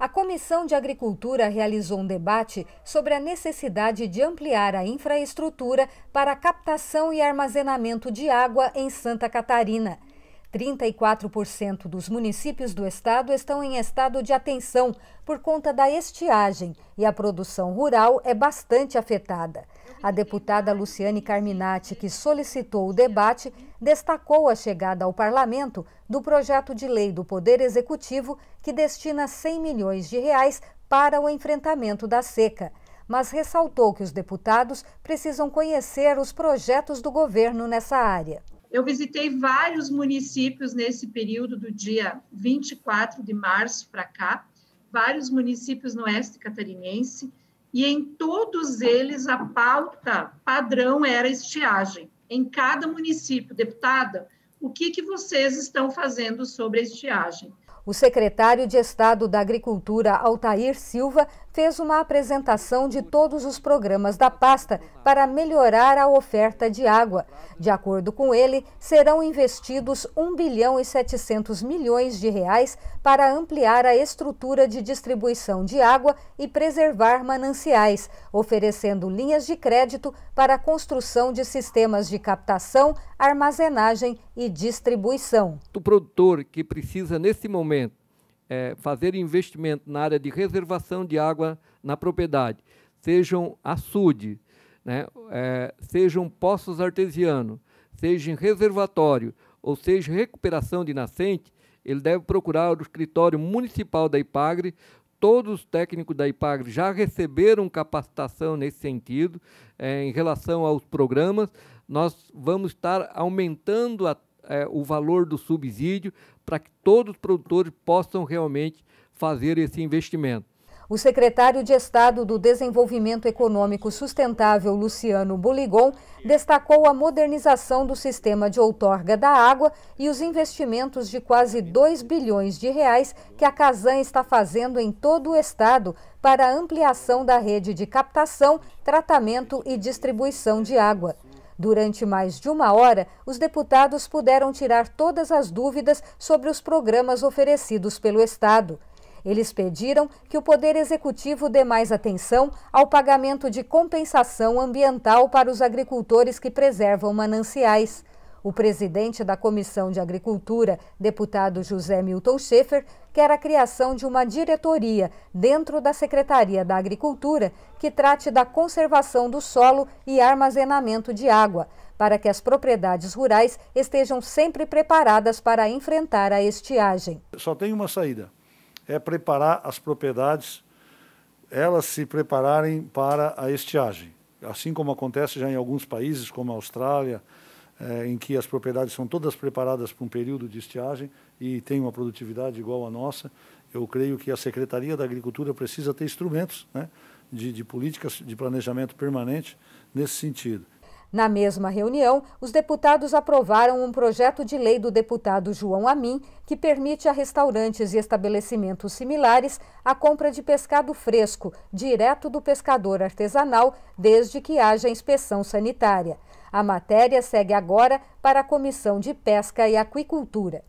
A Comissão de Agricultura realizou um debate sobre a necessidade de ampliar a infraestrutura para a captação e armazenamento de água em Santa Catarina. 34% dos municípios do estado estão em estado de atenção por conta da estiagem e a produção rural é bastante afetada. A deputada Luciane Carminati, que solicitou o debate, destacou a chegada ao parlamento do projeto de lei do Poder Executivo que destina 100 milhões de reais para o enfrentamento da seca mas ressaltou que os deputados precisam conhecer os projetos do governo nessa área. Eu visitei vários municípios nesse período do dia 24 de março para cá, vários municípios no oeste catarinense, e em todos eles a pauta padrão era estiagem. Em cada município, deputada, o que, que vocês estão fazendo sobre a estiagem? O secretário de Estado da Agricultura, Altair Silva, fez uma apresentação de todos os programas da pasta para melhorar a oferta de água. De acordo com ele, serão investidos 1 bilhão e 700 milhões de reais para ampliar a estrutura de distribuição de água e preservar mananciais, oferecendo linhas de crédito para a construção de sistemas de captação, armazenagem e distribuição. O produtor que precisa nesse momento é, fazer investimento na área de reservação de água na propriedade, sejam açude, né, é, sejam poços artesianos, seja em reservatório ou seja recuperação de nascente, ele deve procurar o escritório municipal da IPAGRE. Todos os técnicos da IPAGRE já receberam capacitação nesse sentido, é, em relação aos programas. Nós vamos estar aumentando a, é, o valor do subsídio para que todos os produtores possam realmente fazer esse investimento. O secretário de Estado do Desenvolvimento Econômico Sustentável, Luciano Boligon, destacou a modernização do sistema de outorga da água e os investimentos de quase 2 bilhões de reais que a Casan está fazendo em todo o estado para a ampliação da rede de captação, tratamento e distribuição de água. Durante mais de uma hora, os deputados puderam tirar todas as dúvidas sobre os programas oferecidos pelo Estado. Eles pediram que o Poder Executivo dê mais atenção ao pagamento de compensação ambiental para os agricultores que preservam mananciais. O presidente da Comissão de Agricultura, deputado José Milton Schaefer, quer a criação de uma diretoria dentro da Secretaria da Agricultura que trate da conservação do solo e armazenamento de água, para que as propriedades rurais estejam sempre preparadas para enfrentar a estiagem. Só tem uma saída: é preparar as propriedades, elas se prepararem para a estiagem. Assim como acontece já em alguns países, como a Austrália é, em que as propriedades são todas preparadas para um período de estiagem e tem uma produtividade igual à nossa. Eu creio que a Secretaria da Agricultura precisa ter instrumentos né, de, de políticas de planejamento permanente nesse sentido. Na mesma reunião, os deputados aprovaram um projeto de lei do deputado João Amin que permite a restaurantes e estabelecimentos similares a compra de pescado fresco direto do pescador artesanal, desde que haja inspeção sanitária. A matéria segue agora para a Comissão de Pesca e Aquicultura.